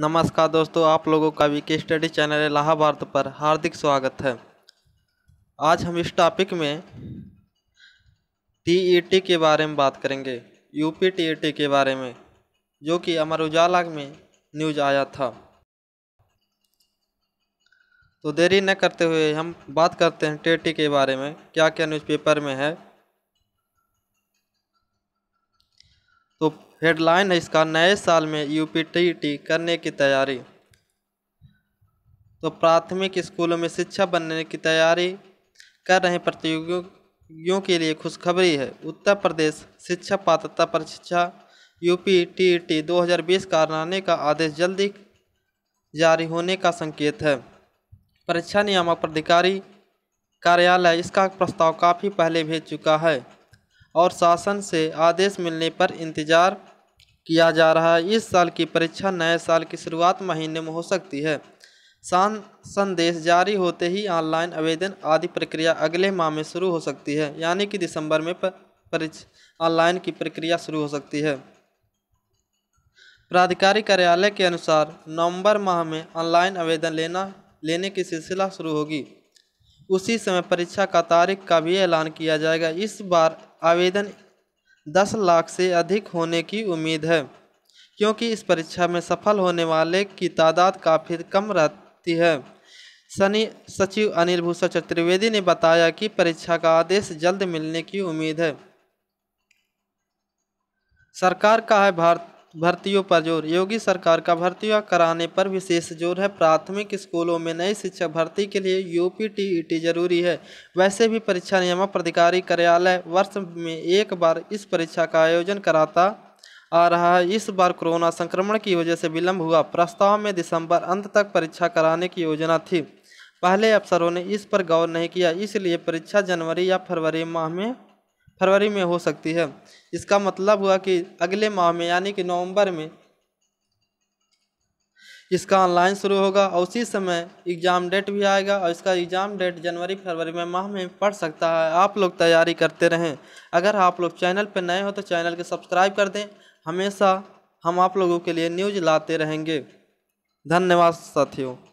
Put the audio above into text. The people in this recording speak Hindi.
नमस्कार दोस्तों आप लोगों का वीके स्टडी चैनल इलाहाबाद पर हार्दिक स्वागत है आज हम इस टॉपिक में टीईटी के बारे में बात करेंगे यूपी टीईटी के बारे में जो कि अमर उजाला में न्यूज आया था तो देरी न करते हुए हम बात करते हैं टीईटी के बारे में क्या क्या न्यूज़पेपर में है तो हेडलाइन है इसका नए साल में यूपीटीटी करने की तैयारी तो प्राथमिक स्कूलों में शिक्षा बनने की तैयारी कर रहे प्रतियोगियों के लिए खुशखबरी है उत्तर प्रदेश शिक्षा पात्रता परीक्षा यूपी टी टी दो का कराने का आदेश जल्दी जारी होने का संकेत है परीक्षा नियामक प्राधिकारी कार्यालय इसका प्रस्ताव काफ़ी पहले भेज चुका है और शासन से आदेश मिलने पर इंतजार किया जा रहा है इस साल की परीक्षा नए साल की शुरुआत महीने में हो सकती है शान संदेश जारी होते ही ऑनलाइन आवेदन आदि प्रक्रिया अगले माह में शुरू हो सकती है यानी कि दिसंबर में ऑनलाइन की प्रक्रिया शुरू हो सकती है प्राधिकारी कार्यालय के अनुसार नवंबर माह में ऑनलाइन आवेदन लेना लेने की सिलसिला शुरू होगी उसी समय परीक्षा का तारीख का भी ऐलान किया जाएगा इस बार आवेदन दस लाख से अधिक होने की उम्मीद है क्योंकि इस परीक्षा में सफल होने वाले की तादाद काफ़ी कम रहती है सनी सचिव अनिल भूषण चतुर्वेदी ने बताया कि परीक्षा का आदेश जल्द मिलने की उम्मीद है सरकार का है भारत भर्तियों पर जोर योगी सरकार का भर्तियां कराने पर विशेष जोर है प्राथमिक स्कूलों में नई शिक्षा भर्ती के लिए यूपी टीईटी e जरूरी है वैसे भी परीक्षा नियामक प्राधिकारी कार्यालय वर्ष में एक बार इस परीक्षा का आयोजन कराता आ रहा है इस बार कोरोना संक्रमण की वजह से विलंब हुआ प्रस्ताव में दिसंबर अंत तक परीक्षा कराने की योजना थी पहले अफसरों ने इस पर गौर नहीं किया इसलिए परीक्षा जनवरी या फरवरी माह में फरवरी में हो सकती है इसका मतलब हुआ कि अगले माह में यानी कि नवंबर में इसका ऑनलाइन शुरू होगा और उसी समय एग्ज़ाम डेट भी आएगा और इसका एग्ज़ाम डेट जनवरी फरवरी में माह में पड़ सकता है आप लोग तैयारी करते रहें अगर आप लोग चैनल पर नए हो तो चैनल के सब्सक्राइब कर दें हमेशा हम आप लोगों के लिए न्यूज़ लाते रहेंगे धन्यवाद साथियों